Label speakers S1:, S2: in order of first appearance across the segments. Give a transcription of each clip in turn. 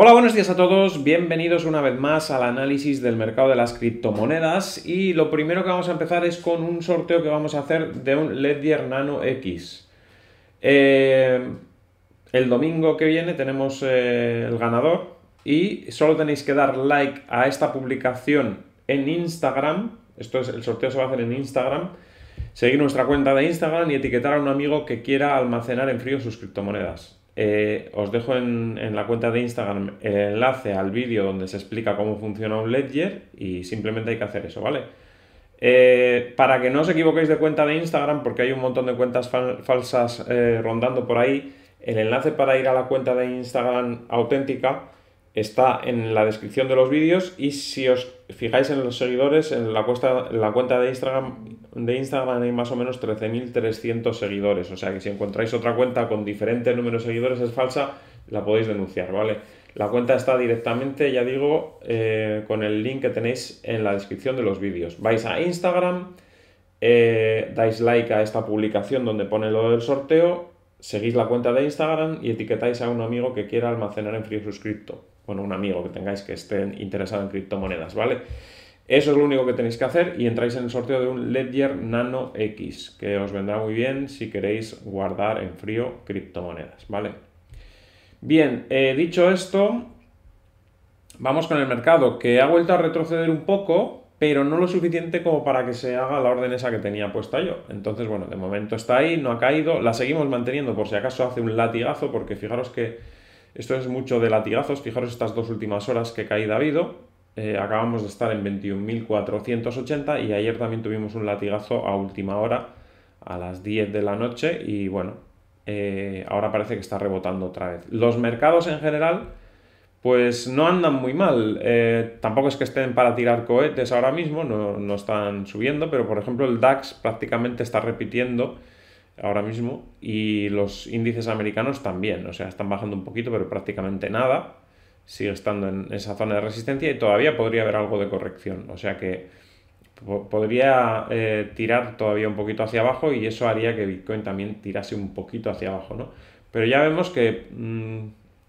S1: Hola, buenos días a todos. Bienvenidos una vez más al análisis del mercado de las criptomonedas. Y lo primero que vamos a empezar es con un sorteo que vamos a hacer de un Ledger Nano X. Eh, el domingo que viene tenemos eh, el ganador y solo tenéis que dar like a esta publicación en Instagram. Esto es, el sorteo se va a hacer en Instagram. Seguir nuestra cuenta de Instagram y etiquetar a un amigo que quiera almacenar en frío sus criptomonedas. Eh, os dejo en, la cuenta de Instagram el enlace al vídeo donde se explica cómo funciona un ledger y simplemente hay que hacer eso, ¿vale? Eh, para que no os equivoquéis de cuenta de Instagram, porque hay un montón de cuentas falsas eh, rondando por ahí, el enlace para ir a la cuenta de Instagram auténtica está en la descripción de los vídeos y si os fijáis en los seguidores, en la, la cuenta de Instagram, de Instagram hay más o menos 13.300 seguidores, o sea que si encontráis otra cuenta con diferente número de seguidores es falsa, la podéis denunciar, ¿vale? La cuenta está directamente, ya digo, eh, con el link que tenéis en la descripción de los vídeos. Vais a Instagram, eh, dais like a esta publicación donde pone lo del sorteo, seguís la cuenta de Instagram y etiquetáis a un amigo que quiera almacenar en frío suscripto bueno, un amigo que tengáis que esté interesado en criptomonedas, ¿vale? Eso es lo único que tenéis que hacer y entráis en el sorteo de un Ledger Nano X, que os vendrá muy bien si queréis guardar en frío criptomonedas, ¿vale? Bien, eh, dicho esto, vamos con el mercado, que ha vuelto a retroceder un poco, pero no lo suficiente como para que se haga la orden esa que tenía puesta yo. Entonces, bueno, de momento está ahí, no ha caído, la seguimos manteniendo por si acaso hace un latigazo, porque fijaros que esto es mucho de latigazos. Fijaros estas dos últimas horas que caída ha habido. Eh, acabamos de estar en 21.480 y ayer también tuvimos un latigazo a última hora, a las 10 de la noche. Y bueno, eh, ahora parece que está rebotando otra vez. Los mercados en general, pues no andan muy mal. Eh, tampoco es que estén para tirar cohetes ahora mismo, no, no están subiendo, pero por ejemplo el DAX prácticamente está repitiendo ahora mismo y los índices americanos también, o sea, están bajando un poquito, pero prácticamente nada, sigue estando en esa zona de resistencia y todavía podría haber algo de corrección, o sea que podría eh, tirar todavía un poquito hacia abajo y eso haría que Bitcoin también tirase un poquito hacia abajo, ¿no? Pero ya vemos que mm,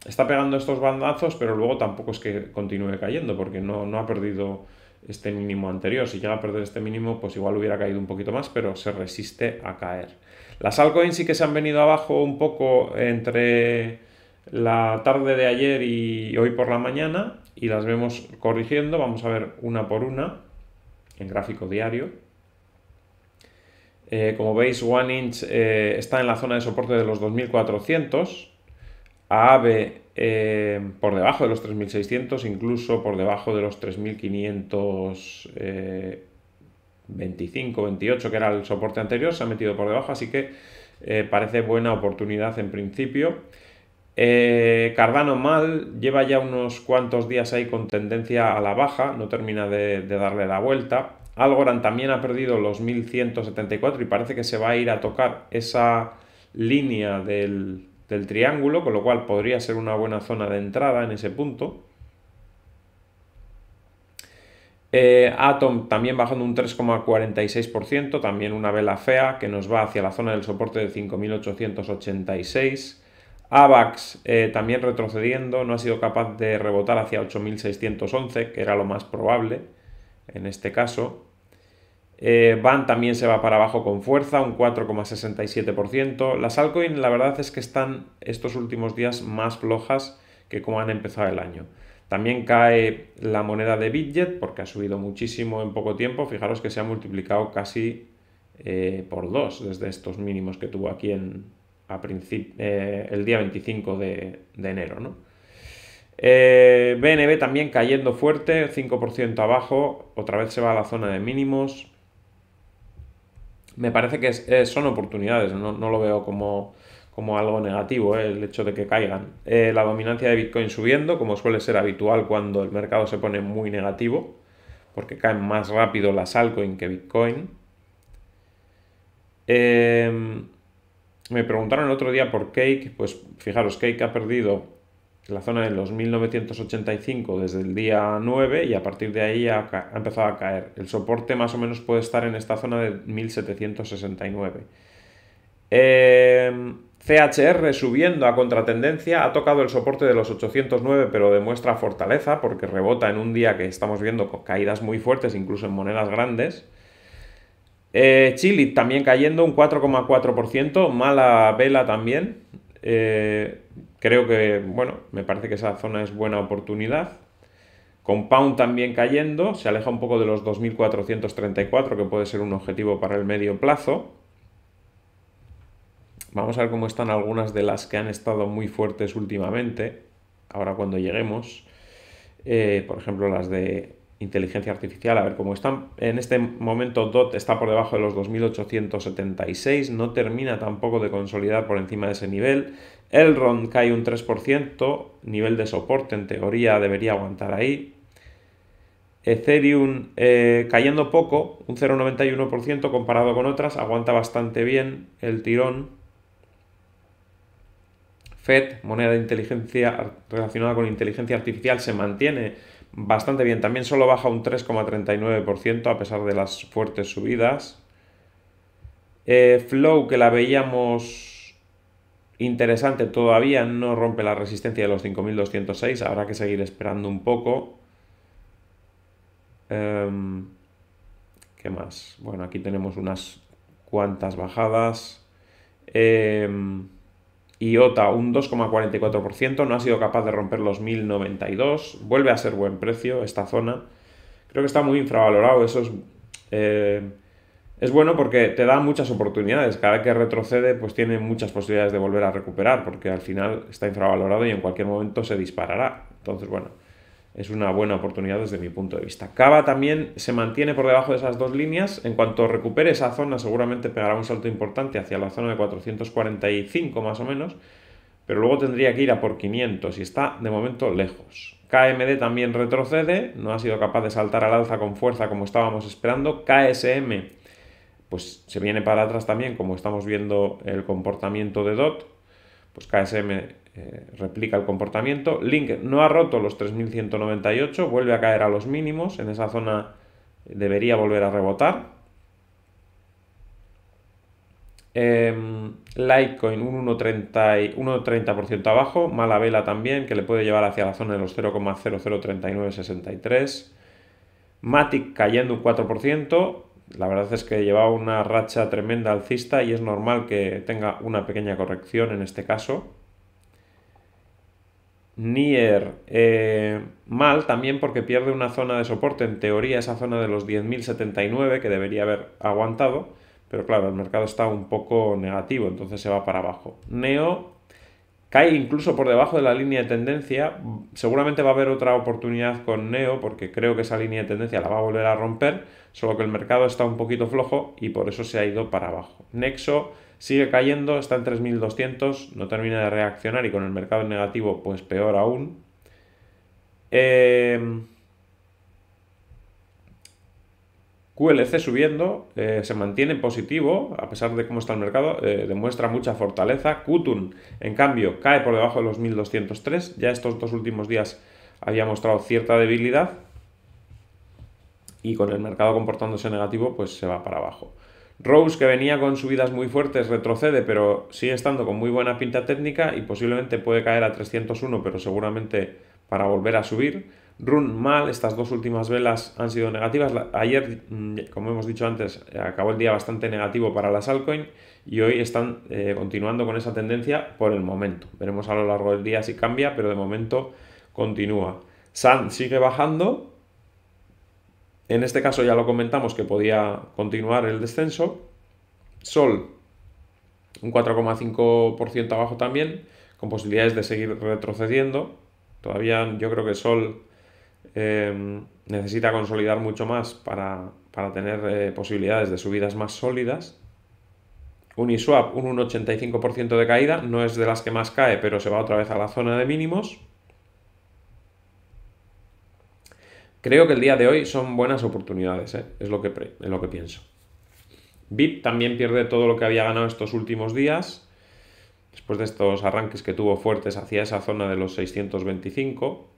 S1: está pegando estos bandazos, pero luego tampoco es que continúe cayendo, porque no, no ha perdido este mínimo anterior. Si llega a perder este mínimo, pues igual hubiera caído un poquito más, pero se resiste a caer. Las altcoins sí que se han venido abajo un poco entre la tarde de ayer y hoy por la mañana y las vemos corrigiendo. Vamos a ver una por una en gráfico diario. Eh, como veis, One Inch eh, está en la zona de soporte de los 2400. AAVE eh, por debajo de los 3600, incluso por debajo de los 3500 25, 28, que era el soporte anterior, se ha metido por debajo, así que eh, parece buena oportunidad en principio. Eh, Cardano mal, lleva ya unos cuantos días ahí con tendencia a la baja, no termina de, darle la vuelta. Algorand también ha perdido los 1174 y parece que se va a ir a tocar esa línea del, del triángulo, con lo cual podría ser una buena zona de entrada en ese punto. Eh, Atom también bajando un 3,46%, también una vela fea que nos va hacia la zona del soporte de 5.886. AVAX eh, también retrocediendo, no ha sido capaz de rebotar hacia 8.611, que era lo más probable en este caso. Eh, Van también se va para abajo con fuerza, un 4,67%. Las altcoins la verdad es que están estos últimos días más flojas que como han empezado el año. También cae la moneda de Bitget porque ha subido muchísimo en poco tiempo. Fijaros que se ha multiplicado casi eh, por dos desde estos mínimos que tuvo aquí en, a eh, el día 25 de, enero. BNB eh, también cayendo fuerte, 5% abajo, otra vez se va a la zona de mínimos. Me parece que son oportunidades, no, no lo veo como como algo negativo ¿eh? el hecho de que caigan. Eh, la dominancia de Bitcoin subiendo, como suele ser habitual cuando el mercado se pone muy negativo, porque caen más rápido las altcoins que Bitcoin. Em, me preguntaron el otro día por Cake, pues fijaros, Cake ha perdido la zona de los 1985 desde el día 9 y a partir de ahí ha, ha empezado a caer. El soporte más o menos puede estar en esta zona de 1769. Eh, em, CHR subiendo a contratendencia, ha tocado el soporte de los 809 pero demuestra fortaleza porque rebota en un día que estamos viendo con caídas muy fuertes incluso en monedas grandes. Eh, Chile también cayendo un 4,4%, mala vela también. Eh, creo que, bueno, me parece que esa zona es buena oportunidad. Compound también cayendo, se aleja un poco de los 2.434 que puede ser un objetivo para el medio plazo. Vamos a ver cómo están algunas de las que han estado muy fuertes últimamente, ahora cuando lleguemos. Eh, por ejemplo, las de inteligencia artificial, a ver cómo están. En este momento DOT está por debajo de los 2.876, no termina tampoco de consolidar por encima de ese nivel. Elrond cae un 3%, nivel de soporte en teoría debería aguantar ahí. Ethereum eh, cayendo poco, un 0,91% comparado con otras, aguanta bastante bien el tirón. FED, moneda de inteligencia relacionada con inteligencia artificial, se mantiene bastante bien. También solo baja un 3,39% a pesar de las fuertes subidas. Eh, Flow, que la veíamos interesante, todavía no rompe la resistencia de los 5.206. Habrá que seguir esperando un poco. Em, ¿Qué más? Bueno, aquí tenemos unas cuantas bajadas. Eh, IOTA un 2,44%, no ha sido capaz de romper los 1092, vuelve a ser buen precio esta zona. Creo que está muy infravalorado, eso es, eh, es bueno porque te da muchas oportunidades, cada vez que retrocede pues tiene muchas posibilidades de volver a recuperar porque al final está infravalorado y en cualquier momento se disparará. Entonces bueno, es una buena oportunidad desde mi punto de vista. Cava también se mantiene por debajo de esas dos líneas. En cuanto recupere esa zona, seguramente pegará un salto importante hacia la zona de 445 más o menos, pero luego tendría que ir a por 500 y está de momento lejos. KMD también retrocede, no ha sido capaz de saltar al alza con fuerza como estábamos esperando. KSM pues se viene para atrás también, como estamos viendo el comportamiento de DOT, pues KSM eh, replica el comportamiento. Link no ha roto los 3.198, vuelve a caer a los mínimos, en esa zona debería volver a rebotar. Eh, Litecoin un 1,30% abajo, mala vela también, que le puede llevar hacia la zona de los 0,003963. Matic cayendo un 4%, la verdad es que llevaba una racha tremenda alcista y es normal que tenga una pequeña corrección en este caso. Nier eh, mal también porque pierde una zona de soporte, en teoría esa zona de los 10.079 que debería haber aguantado, pero claro, el mercado está un poco negativo, entonces se va para abajo. Neo cae incluso por debajo de la línea de tendencia, seguramente va a haber otra oportunidad con Neo porque creo que esa línea de tendencia la va a volver a romper, solo que el mercado está un poquito flojo y por eso se ha ido para abajo. Nexo sigue cayendo, está en 3.200, no termina de reaccionar y con el mercado negativo pues peor aún. Eh, QLC subiendo, eh, se mantiene positivo a pesar de cómo está el mercado, eh, demuestra mucha fortaleza. Kutun, en cambio, cae por debajo de los 1203, ya estos dos últimos días había mostrado cierta debilidad y con el mercado comportándose negativo, pues se va para abajo. Rose, que venía con subidas muy fuertes, retrocede, pero sigue estando con muy buena pinta técnica y posiblemente puede caer a 301, pero seguramente para volver a subir. Run mal, estas dos últimas velas han sido negativas. Ayer, mm, como hemos dicho antes, acabó el día bastante negativo para las altcoins. y hoy están eh, continuando con esa tendencia por el momento. Veremos a lo largo del día si cambia, pero de momento continúa. sun sigue bajando, en este caso ya lo comentamos que podía continuar el descenso. Sol, un 4,5% abajo también, con posibilidades de seguir retrocediendo. Todavía yo creo que Sol eh, necesita consolidar mucho más para, tener eh, posibilidades de subidas más sólidas. Uniswap, un 1,85% de caída, no es de las que más cae, pero se va otra vez a la zona de mínimos. Creo que el día de hoy son buenas oportunidades, ¿eh? es, lo que lo que pienso. VIP también pierde todo lo que había ganado estos últimos días, después de estos arranques que tuvo fuertes hacia esa zona de los 625.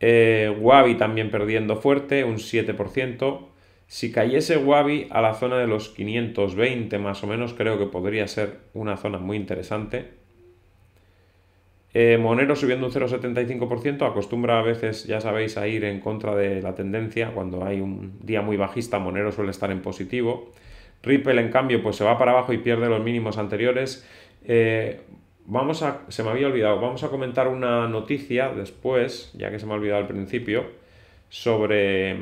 S1: Eh, Wabi también perdiendo fuerte, un 7%. Si cayese Wabi a la zona de los 520 más o menos, creo que podría ser una zona muy interesante. Eh, Monero subiendo un 0,75%, acostumbra a veces, ya sabéis, a ir en contra de la tendencia. Cuando hay un día muy bajista, Monero suele estar en positivo. Ripple, en cambio, pues se va para abajo y pierde los mínimos anteriores. Eh, vamos a, se me había olvidado, vamos a comentar una noticia después, ya que se me ha olvidado al principio, sobre,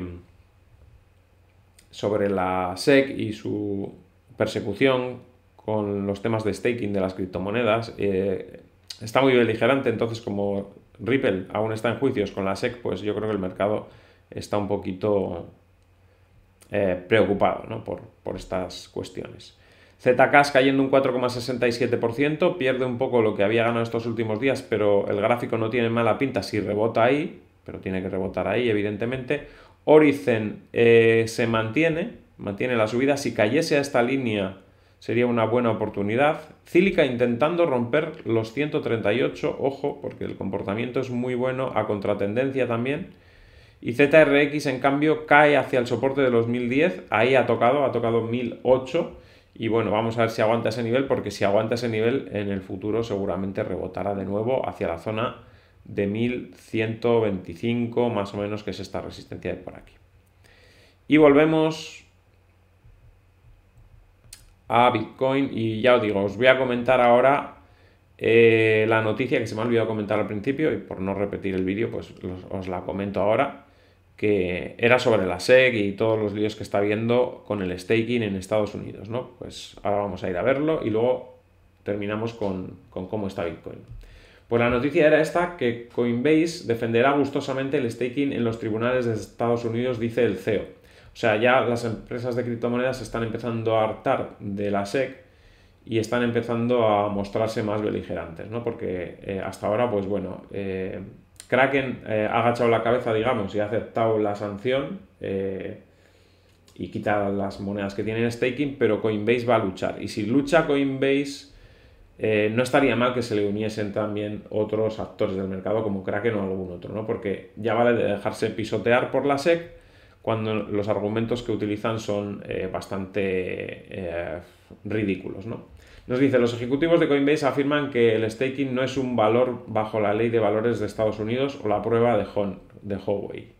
S1: sobre la SEC y su persecución con los temas de staking de las criptomonedas. Eh, está muy beligerante, entonces como Ripple aún está en juicios con la SEC, pues yo creo que el mercado está un poquito eh, preocupado por, estas cuestiones. ZK cayendo un 4,67%, pierde un poco lo que había ganado estos últimos días, pero el gráfico no tiene mala pinta si rebota ahí, pero tiene que rebotar ahí, evidentemente. Oricen eh, se mantiene, mantiene la subida. Si cayese a esta línea sería una buena oportunidad. Cílica intentando romper los 138, ojo, porque el comportamiento es muy bueno a contratendencia también. Y ZRX en cambio cae hacia el soporte de los 1010, ahí ha tocado, ha tocado 1008. Y bueno, vamos a ver si aguanta ese nivel, porque si aguanta ese nivel en el futuro seguramente rebotará de nuevo hacia la zona de 1125, más o menos, que es esta resistencia de por aquí. Y volvemos a Bitcoin y ya os digo, os voy a comentar ahora eh, la noticia que se me ha olvidado comentar al principio y por no repetir el vídeo pues os la comento ahora que era sobre la SEC y todos los líos que está habiendo con el staking en Estados Unidos, ¿no? Pues ahora vamos a ir a verlo y luego terminamos con, con cómo está Bitcoin. Pues la noticia era esta, que Coinbase defenderá gustosamente el staking en los tribunales de Estados Unidos, dice el CEO. O sea, ya las empresas de criptomonedas están empezando a hartar de la SEC y están empezando a mostrarse más beligerantes, ¿no? Porque eh, hasta ahora, pues bueno, eh, Kraken eh, ha agachado la cabeza, digamos, y ha aceptado la sanción y quita las monedas que tienen staking, pero Coinbase va a luchar. Y si lucha Coinbase, no estaría mal que se le uniesen también otros actores del mercado como Kraken o algún otro, ¿no? Porque ya vale dejarse pisotear por la SEC cuando los argumentos que utilizan son eh, bastante eh, ridículos. ¿no? Nos dice, los ejecutivos de Coinbase afirman que el staking no es un valor bajo la ley de valores de Estados Unidos o la prueba de, de Huawei.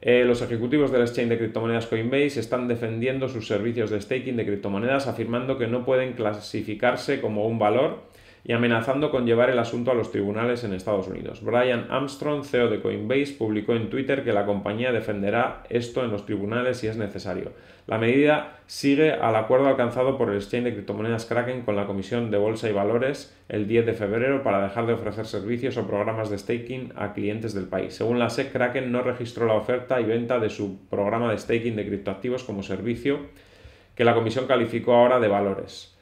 S1: Eh, los ejecutivos del exchange de criptomonedas Coinbase están defendiendo sus servicios de staking de criptomonedas afirmando que no pueden clasificarse como un valor y amenazando con llevar el asunto a los tribunales en Estados Unidos. Brian Armstrong, CEO de Coinbase, publicó en Twitter que la compañía defenderá esto en los tribunales si es necesario. La medida sigue al acuerdo alcanzado por el exchange de criptomonedas Kraken con la Comisión de Bolsa y Valores el 10 de febrero para dejar de ofrecer servicios o programas de staking a clientes del país. Según la SEC, Kraken no registró la oferta y venta de su programa de staking de criptoactivos como servicio que la comisión calificó ahora de valores.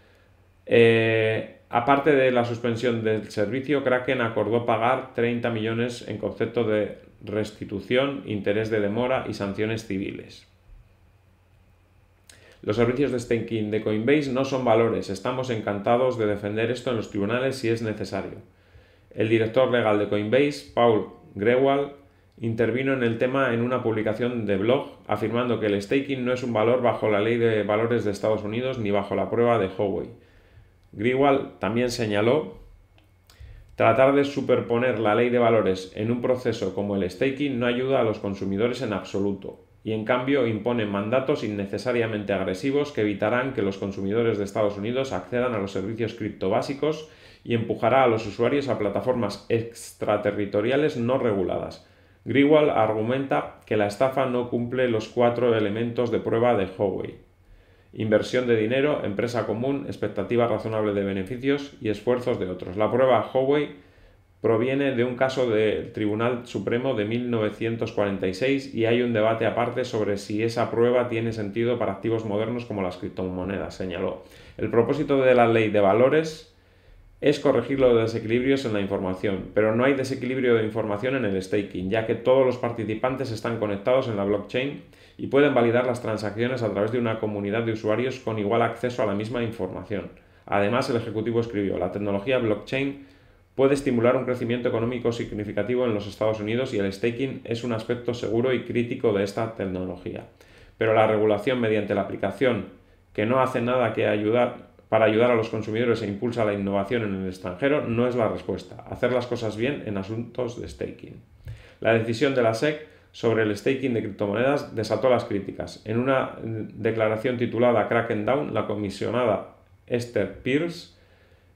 S1: Eh, aparte de la suspensión del servicio, Kraken acordó pagar 30 millones en concepto de restitución, interés de demora y sanciones civiles. Los servicios de staking de Coinbase no son valores, estamos encantados de defender esto en los tribunales si es necesario. El director legal de Coinbase, Paul Grewal, intervino en el tema en una publicación de blog afirmando que el staking no es un valor bajo la ley de valores de Estados Unidos ni bajo la prueba de Huawei. Greenwald también señaló Tratar de superponer la ley de valores en un proceso como el staking no ayuda a los consumidores en absoluto y en cambio impone mandatos innecesariamente agresivos que evitarán que los consumidores de Estados Unidos accedan a los servicios criptobásicos y empujará a los usuarios a plataformas extraterritoriales no reguladas. Grewal argumenta que la estafa no cumple los cuatro elementos de prueba de Howey inversión de dinero, empresa común, expectativa razonable de beneficios y esfuerzos de otros. La prueba Howey proviene de un caso del Tribunal Supremo de 1946 y hay un debate aparte sobre si esa prueba tiene sentido para activos modernos como las criptomonedas, señaló. El propósito de la ley de valores es corregir los desequilibrios en la información, pero no hay desequilibrio de información en el staking, ya que todos los participantes están conectados en la blockchain y pueden validar las transacciones a través de una comunidad de usuarios con igual acceso a la misma información. Además, el ejecutivo escribió, la tecnología blockchain puede estimular un crecimiento económico significativo en los Estados Unidos y el staking es un aspecto seguro y crítico de esta tecnología. Pero la regulación mediante la aplicación que no hace nada que ayudar para ayudar a los consumidores e impulsa la innovación en el extranjero no es la respuesta. Hacer las cosas bien en asuntos de staking. La decisión de la SEC sobre el staking de criptomonedas desató las críticas. En una mm, declaración titulada Kraken Down, la comisionada Esther Pierce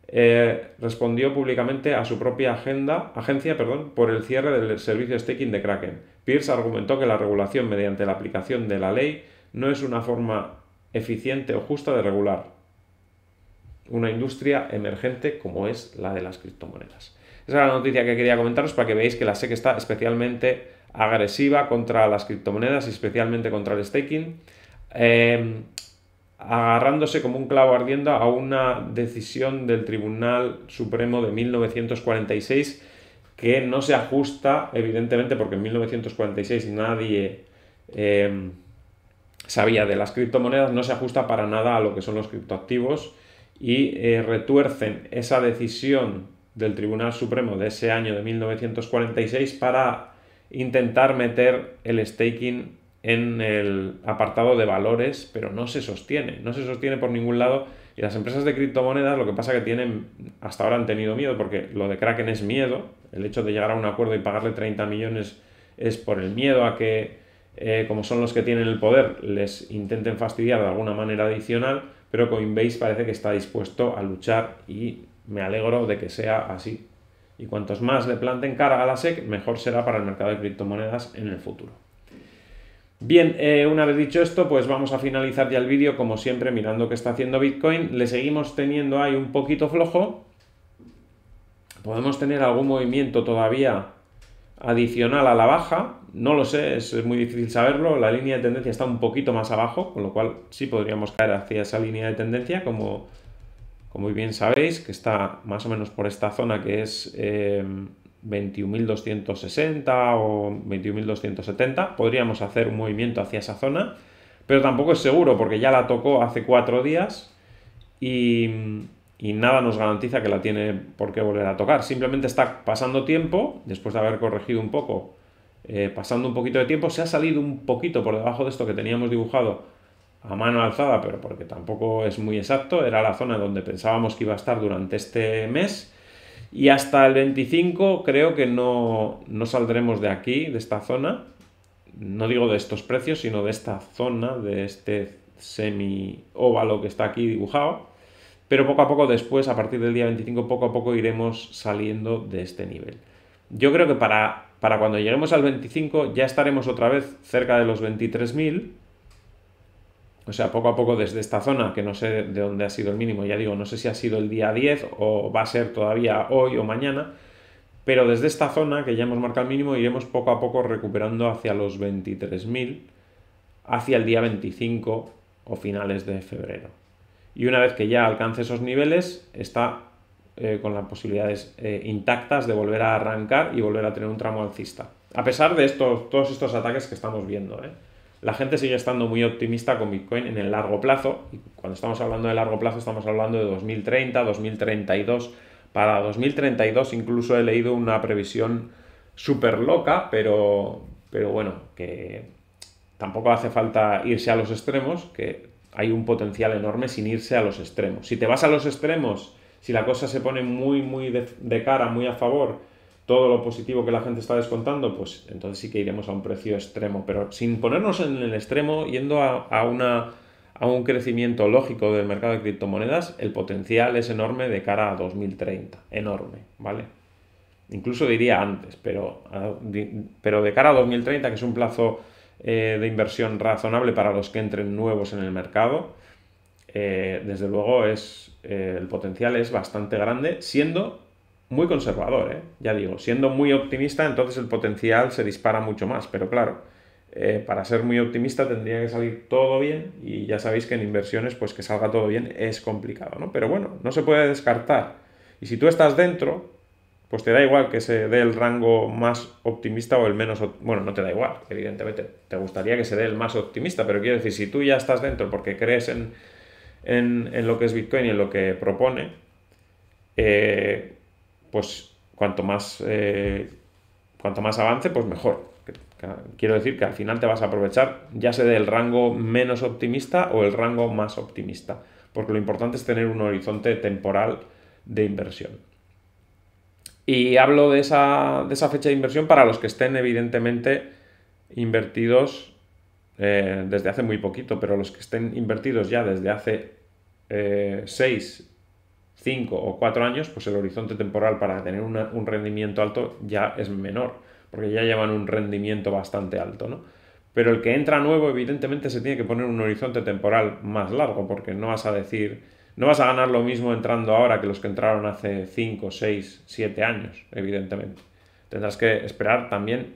S1: eh, respondió públicamente a su propia agenda, agencia perdón, por el cierre del servicio staking de Kraken. Pierce argumentó que la regulación mediante la aplicación de la ley no es una forma eficiente o justa de regular, una industria emergente como es la de las criptomonedas. Esa es la noticia que quería comentaros para que veáis que la SEC está especialmente agresiva contra las criptomonedas y especialmente contra el staking, em, agarrándose como un clavo ardiendo a una decisión del Tribunal Supremo de 1946 que no se ajusta, evidentemente, porque en 1946 nadie em, sabía de las criptomonedas, no se ajusta para nada a lo que son los criptoactivos y eh, retuercen esa decisión del Tribunal Supremo de ese año de 1946 para intentar meter el staking en el apartado de valores, pero no se sostiene, no se sostiene por ningún lado. Y las empresas de criptomonedas lo que pasa que tienen, hasta ahora han tenido miedo, porque lo de Kraken es miedo, el hecho de llegar a un acuerdo y pagarle 30 millones es por el miedo a que, eh, como son los que tienen el poder, les intenten fastidiar de alguna manera adicional pero Coinbase parece que está dispuesto a luchar y me alegro de que sea así. Y cuantos más le planten cara a la SEC, mejor será para el mercado de criptomonedas en el futuro. Bien, eh, una vez dicho esto, pues vamos a finalizar ya el vídeo, como siempre, mirando qué está haciendo Bitcoin. Le seguimos teniendo ahí un poquito flojo. Podemos tener algún movimiento todavía adicional a la baja, no lo sé, es, muy difícil saberlo, la línea de tendencia está un poquito más abajo, con lo cual sí podríamos caer hacia esa línea de tendencia, como, muy bien sabéis, que está más o menos por esta zona que es 21.260 eh, o 21.270, podríamos hacer un movimiento hacia esa zona, pero tampoco es seguro porque ya la tocó hace cuatro días y y nada nos garantiza que la tiene por qué volver a tocar. Simplemente está pasando tiempo, después de haber corregido un poco, eh, pasando un poquito de tiempo, se ha salido un poquito por debajo de esto que teníamos dibujado a mano alzada, pero porque tampoco es muy exacto, era la zona donde pensábamos que iba a estar durante este mes. Y hasta el 25 creo que no, no saldremos de aquí, de esta zona. No digo de estos precios, sino de esta zona, de este semi óvalo que está aquí dibujado. Pero poco a poco después, a partir del día 25, poco a poco iremos saliendo de este nivel. Yo creo que para, para cuando lleguemos al 25 ya estaremos otra vez cerca de los 23.000. O sea, poco a poco desde esta zona, que no sé de dónde ha sido el mínimo, ya digo, no sé si ha sido el día 10 o va a ser todavía hoy o mañana, pero desde esta zona que ya hemos marcado el mínimo iremos poco a poco recuperando hacia los 23.000, hacia el día 25 o finales de febrero y una vez que ya alcance esos niveles está eh, con las posibilidades eh, intactas de volver a arrancar y volver a tener un tramo alcista. A pesar de estos, todos estos ataques que estamos viendo, ¿eh? la gente sigue estando muy optimista con Bitcoin en el largo plazo. Y cuando estamos hablando de largo plazo, estamos hablando de 2030, 2032. Para 2032 incluso he leído una previsión súper loca, pero, pero bueno, que tampoco hace falta irse a los extremos, que hay un potencial enorme sin irse a los extremos. Si te vas a los extremos, si la cosa se pone muy, muy de, cara, muy a favor, todo lo positivo que la gente está descontando, pues entonces sí que iremos a un precio extremo, pero sin ponernos en el extremo, yendo a, una, a un crecimiento lógico del mercado de criptomonedas, el potencial es enorme de cara a 2030, enorme, ¿vale? Incluso diría antes, pero, pero de cara a 2030, que es un plazo eh, de inversión razonable para los que entren nuevos en el mercado, eh, desde luego es, eh, el potencial es bastante grande, siendo muy conservador, ya digo, siendo muy optimista, entonces el potencial se dispara mucho más, pero claro, para ser muy optimista tendría que salir todo bien y ya sabéis que en inversiones pues que salga todo bien es complicado, ¿no? Pero bueno, no se puede descartar. Y si tú estás dentro, pues te da igual que se dé el rango más optimista o el menos, bueno, no te da igual, evidentemente, te gustaría que se dé el más optimista, pero quiero decir, si tú ya estás dentro porque crees en, lo que es Bitcoin y en lo que propone, eh, pues cuanto más, eh, cuanto más avance, pues mejor. Quiero decir que al final te vas a aprovechar, ya se dé el rango menos optimista o el rango más optimista, porque lo importante es tener un horizonte temporal de inversión. Y hablo de esa, fecha de inversión para los que estén evidentemente invertidos eh, desde hace muy poquito, pero los que estén invertidos ya desde hace 6, eh, 5 o 4 años, pues el horizonte temporal para tener un rendimiento alto ya es menor, porque ya llevan un rendimiento bastante alto, ¿no? Pero el que entra nuevo, evidentemente, se tiene que poner un horizonte temporal más largo, porque no vas a decir no vas a ganar lo mismo entrando ahora que los que entraron hace 5, 6, 7 años, evidentemente. Tendrás que esperar también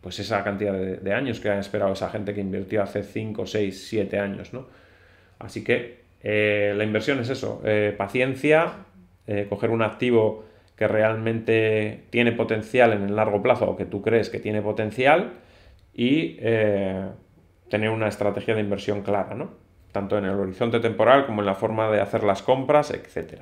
S1: pues esa cantidad de, años que ha esperado esa gente que invirtió hace 5, 6, 7 años, ¿no? Así que eh, la inversión es eso, eh, paciencia, eh, coger un activo que realmente tiene potencial en el largo plazo o que tú crees que tiene potencial y tener una estrategia de inversión clara, ¿no? tanto en el horizonte temporal como en la forma de hacer las compras, etc.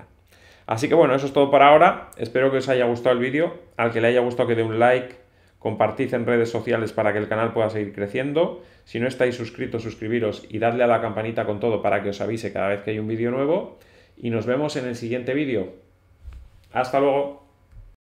S1: Así que bueno, eso es todo para ahora. Espero que os haya gustado el vídeo. Al que le haya gustado que dé un like, compartid en redes sociales para que el canal pueda seguir creciendo. Si no estáis suscritos, suscribiros y dadle a la campanita con todo para que os avise cada vez que hay un vídeo nuevo. Y nos vemos en el siguiente vídeo. Hasta luego.